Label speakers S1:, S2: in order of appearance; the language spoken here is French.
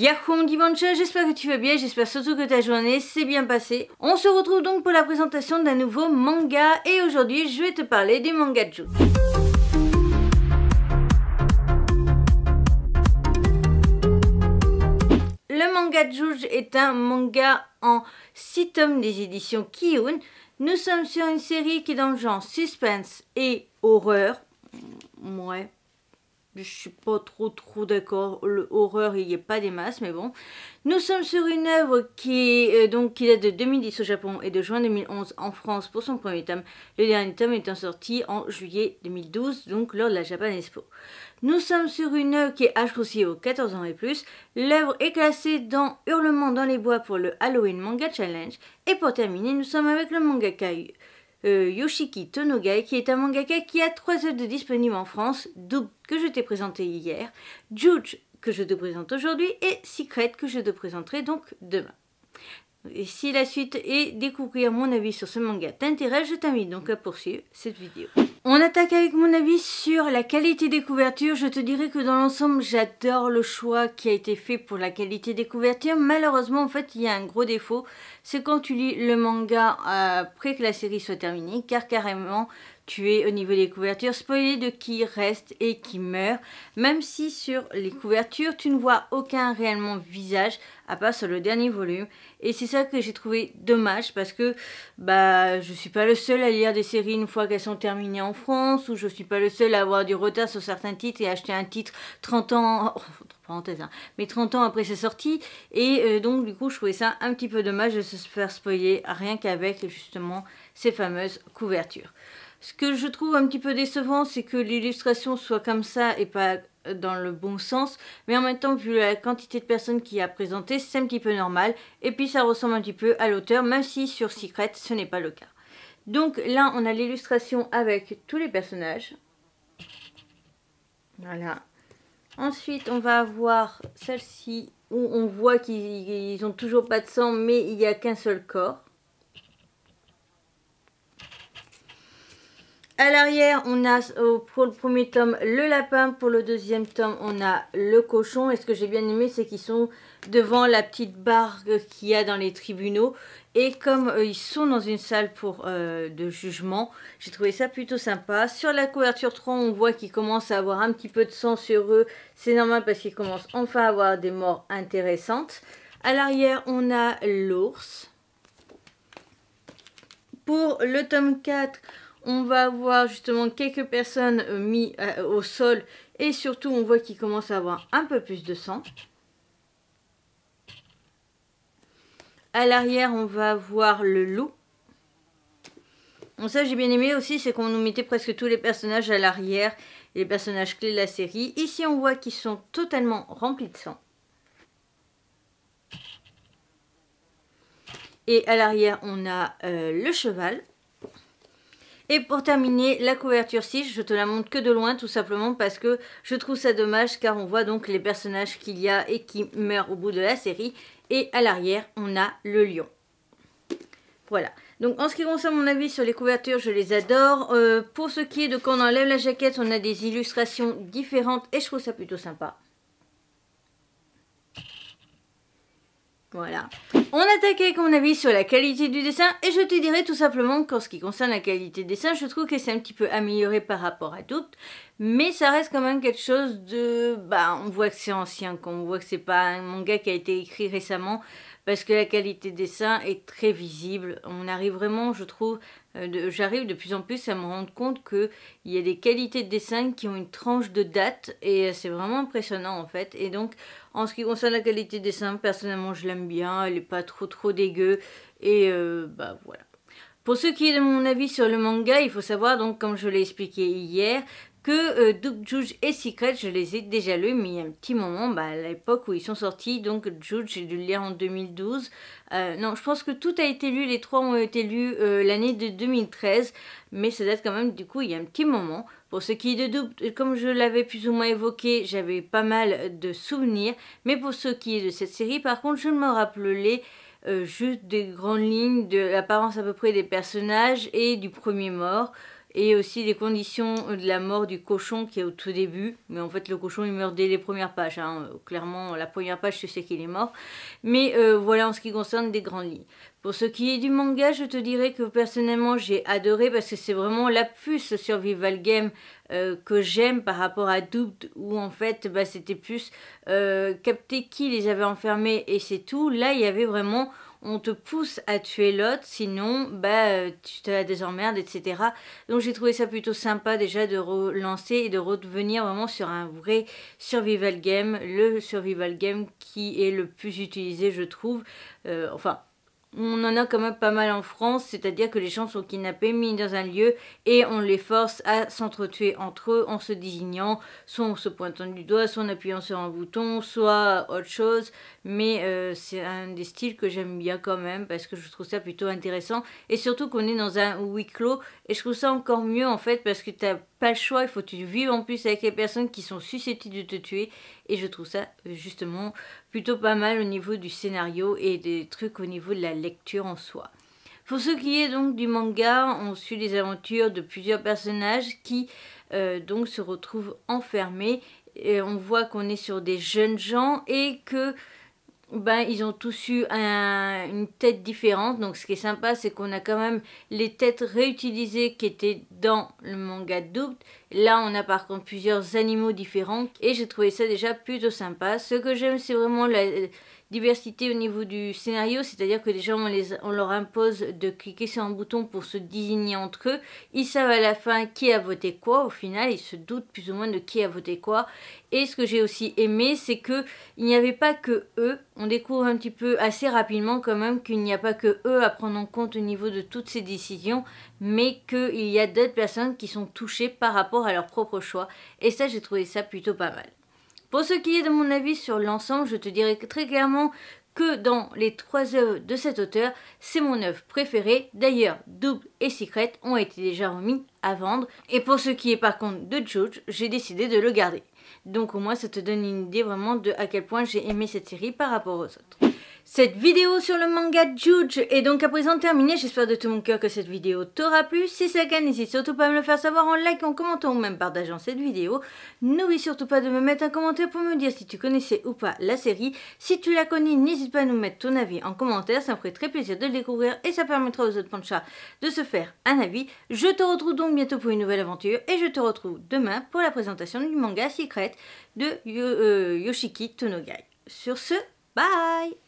S1: Yahoo mon Dimanche, j'espère que tu vas bien, j'espère surtout que ta journée s'est bien passée. On se retrouve donc pour la présentation d'un nouveau manga et aujourd'hui je vais te parler du manga Ju. Le manga Juge est un manga en 6 tomes des éditions Kiyun. Nous sommes sur une série qui est dans le genre suspense et horreur. Ouais, je suis pas trop trop d'accord. Le horreur, il n'y a pas des masses, mais bon. Nous sommes sur une œuvre qui, euh, donc, qui date de 2010 au Japon et de juin 2011 en France pour son premier tome. Le dernier tome étant sorti en juillet 2012, donc lors de la Japan Expo. Nous sommes sur une œuvre qui est associée aux 14 ans et plus. L'œuvre est classée dans Hurlement dans les bois pour le Halloween Manga Challenge. Et pour terminer, nous sommes avec le manga kai. Euh, Yoshiki Tonogai, qui est un mangaka qui a trois œuvres disponibles en France, Doug que je t'ai présenté hier, Juge que je te présente aujourd'hui et Secret que je te présenterai donc demain. Et si la suite et découvrir mon avis sur ce manga t'intéresse, je t'invite donc à poursuivre cette vidéo. On attaque avec mon avis sur la qualité des couvertures. Je te dirais que dans l'ensemble, j'adore le choix qui a été fait pour la qualité des couvertures. Malheureusement, en fait, il y a un gros défaut. C'est quand tu lis le manga euh, après que la série soit terminée, car carrément, tu es au niveau des couvertures, spoiler de qui reste et qui meurt, même si sur les couvertures tu ne vois aucun réellement visage, à part sur le dernier volume. Et c'est ça que j'ai trouvé dommage parce que bah je suis pas le seul à lire des séries une fois qu'elles sont terminées en France, ou je ne suis pas le seul à avoir du retard sur certains titres et acheter un titre 30 ans. Hein, mais 30 ans après sa sortie, et euh, donc du coup je trouvais ça un petit peu dommage de se faire spoiler rien qu'avec justement ces fameuses couvertures. Ce que je trouve un petit peu décevant, c'est que l'illustration soit comme ça et pas euh, dans le bon sens, mais en même temps, vu la quantité de personnes qui a présenté, c'est un petit peu normal, et puis ça ressemble un petit peu à l'auteur, même si sur Secret, ce n'est pas le cas. Donc là, on a l'illustration avec tous les personnages. Voilà. Ensuite, on va avoir celle-ci, où on voit qu'ils n'ont toujours pas de sang, mais il n'y a qu'un seul corps. À l'arrière, on a pour le premier tome le lapin, pour le deuxième tome, on a le cochon. Et ce que j'ai bien aimé, c'est qu'ils sont devant la petite bargue qu'il y a dans les tribunaux. Et comme euh, ils sont dans une salle pour, euh, de jugement, j'ai trouvé ça plutôt sympa. Sur la couverture 3, on voit qu'ils commencent à avoir un petit peu de sang sur eux. C'est normal parce qu'ils commencent enfin à avoir des morts intéressantes. À l'arrière, on a l'ours. Pour le tome 4, on va voir justement quelques personnes euh, mises euh, au sol et surtout on voit qu'ils commence à avoir un peu plus de sang. À l'arrière, on va voir le loup. ça, j'ai bien aimé aussi, c'est qu'on nous mettait presque tous les personnages à l'arrière, les personnages clés de la série. Ici, on voit qu'ils sont totalement remplis de sang. Et à l'arrière, on a euh, le cheval. Et pour terminer, la couverture 6, je te la montre que de loin tout simplement parce que je trouve ça dommage car on voit donc les personnages qu'il y a et qui meurent au bout de la série. Et à l'arrière, on a le lion. Voilà. Donc en ce qui concerne mon avis sur les couvertures, je les adore. Euh, pour ce qui est de quand on enlève la jaquette, on a des illustrations différentes et je trouve ça plutôt sympa. Voilà. On attaque avec mon avis sur la qualité du dessin et je te dirai tout simplement qu'en ce qui concerne la qualité du dessin, je trouve que c'est un petit peu amélioré par rapport à d'autres, mais ça reste quand même quelque chose de... Bah, on voit que c'est ancien, qu'on voit que c'est pas un manga qui a été écrit récemment, parce que la qualité des seins est très visible. On arrive vraiment, je trouve, euh, j'arrive de plus en plus à me rendre compte qu'il y a des qualités de dessin qui ont une tranche de date et euh, c'est vraiment impressionnant en fait. Et donc, en ce qui concerne la qualité des seins, personnellement je l'aime bien, elle n'est pas trop trop dégueu et euh, bah voilà. Pour ce qui est de mon avis sur le manga, il faut savoir, donc comme je l'ai expliqué hier, que euh, Duke et Secret, je les ai déjà lus, mais il y a un petit moment, bah, à l'époque où ils sont sortis, donc Juj, j'ai dû le lire en 2012. Euh, non, je pense que tout a été lu, les trois ont été lus euh, l'année de 2013, mais ça date quand même, du coup, il y a un petit moment. Pour ce qui est de Duke, euh, comme je l'avais plus ou moins évoqué, j'avais pas mal de souvenirs, mais pour ce qui est de cette série, par contre, je ne me rappelais euh, juste des grandes lignes de l'apparence à peu près des personnages et du premier mort et aussi les conditions de la mort du cochon qui est au tout début. Mais en fait, le cochon il meurt dès les premières pages. Hein. Clairement, la première page, tu sais qu'il est mort. Mais euh, voilà en ce qui concerne des grands lits. Pour ce qui est du manga, je te dirais que personnellement j'ai adoré parce que c'est vraiment la puce survival game euh, que j'aime par rapport à Doubt où en fait bah, c'était plus euh, capter qui les avait enfermés et c'est tout. Là il y avait vraiment on te pousse à tuer l'autre, sinon bah, euh, tu te la désemmerdes, etc. Donc j'ai trouvé ça plutôt sympa déjà de relancer et de revenir vraiment sur un vrai survival game, le survival game qui est le plus utilisé je trouve. Euh, enfin, on en a quand même pas mal en France, c'est-à-dire que les gens sont kidnappés, mis dans un lieu et on les force à s'entretuer entre eux en se désignant, soit en se pointant du doigt, soit en appuyant sur un bouton, soit autre chose mais euh, c'est un des styles que j'aime bien quand même parce que je trouve ça plutôt intéressant et surtout qu'on est dans un huis clos et je trouve ça encore mieux en fait parce que t'as pas le choix, il faut que tu vives en plus avec les personnes qui sont susceptibles de te tuer et je trouve ça justement plutôt pas mal au niveau du scénario et des trucs au niveau de la lecture en soi. Pour ce qui est donc du manga, on suit les aventures de plusieurs personnages qui euh, donc se retrouvent enfermés et on voit qu'on est sur des jeunes gens et que ben, ils ont tous eu une tête différente. Donc, ce qui est sympa, c'est qu'on a quand même les têtes réutilisées qui étaient dans le manga double. Là, on a par contre plusieurs animaux différents. Et j'ai trouvé ça déjà plutôt sympa. Ce que j'aime, c'est vraiment la, diversité au niveau du scénario, c'est-à-dire que les gens, on leur impose de cliquer sur un bouton pour se désigner entre eux. Ils savent à la fin qui a voté quoi. Au final, ils se doutent plus ou moins de qui a voté quoi. Et ce que j'ai aussi aimé, c'est que il n'y avait pas que eux. On découvre un petit peu assez rapidement quand même qu'il n'y a pas que eux à prendre en compte au niveau de toutes ces décisions, mais qu'il y a d'autres personnes qui sont touchées par rapport à leur propre choix. Et ça, j'ai trouvé ça plutôt pas mal. Pour ce qui est de mon avis sur l'ensemble, je te dirai très clairement que dans les trois œuvres de cet auteur, c'est mon œuvre préférée. D'ailleurs, Double et Secret ont été déjà remis à vendre. Et pour ce qui est par contre de George, j'ai décidé de le garder. Donc au moins ça te donne une idée vraiment de à quel point j'ai aimé cette série par rapport aux autres. Cette vidéo sur le manga Judge est donc à présent terminée. J'espère de tout mon cœur que cette vidéo t'aura plu. Si c'est le cas, n'hésite surtout pas à me le faire savoir en like, en commentant ou même partageant cette vidéo. N'oublie surtout pas de me mettre un commentaire pour me dire si tu connaissais ou pas la série. Si tu la connais, n'hésite pas à nous mettre ton avis en commentaire. Ça me ferait très plaisir de le découvrir et ça permettra aux autres panchas de se faire un avis. Je te retrouve donc bientôt pour une nouvelle aventure et je te retrouve demain pour la présentation du manga Secret de euh, Yoshiki Tonogai. Sur ce, bye